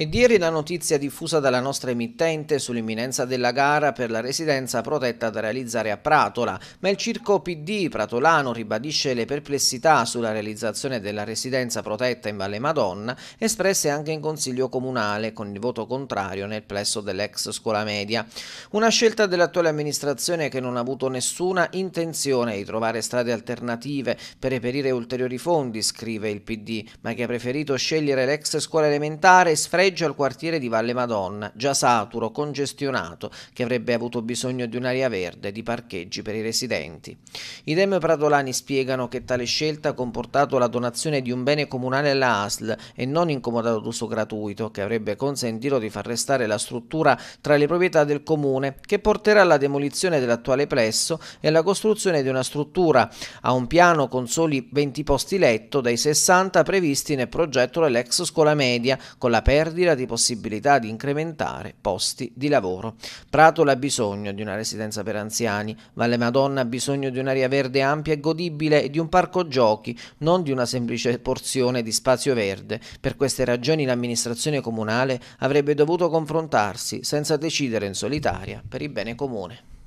Ed ieri la notizia diffusa dalla nostra emittente sull'imminenza della gara per la residenza protetta da realizzare a Pratola, ma il circo PD pratolano ribadisce le perplessità sulla realizzazione della residenza protetta in Valle Madonna, espresse anche in Consiglio Comunale con il voto contrario nel plesso dell'ex scuola media. Una scelta dell'attuale amministrazione che non ha avuto nessuna intenzione di trovare strade alternative per reperire ulteriori fondi, scrive il PD, ma che ha preferito scegliere l'ex scuola elementare e sfreggiare parcheggio al quartiere di Valle Madonna, già saturo, congestionato, che avrebbe avuto bisogno di un'area verde, e di parcheggi per i residenti. I Idem Pratolani spiegano che tale scelta ha comportato la donazione di un bene comunale alla ASL e non incomodato d'uso gratuito, che avrebbe consentito di far restare la struttura tra le proprietà del comune, che porterà alla demolizione dell'attuale plesso e alla costruzione di una struttura a un piano con soli 20 posti letto dai 60 previsti nel progetto dell'ex scuola media, con la perdita Ardira di possibilità di incrementare posti di lavoro. Pratola ha bisogno di una residenza per anziani, Valle Madonna ha bisogno di un'area verde ampia e godibile e di un parco giochi, non di una semplice porzione di spazio verde. Per queste ragioni l'amministrazione comunale avrebbe dovuto confrontarsi senza decidere in solitaria per il bene comune.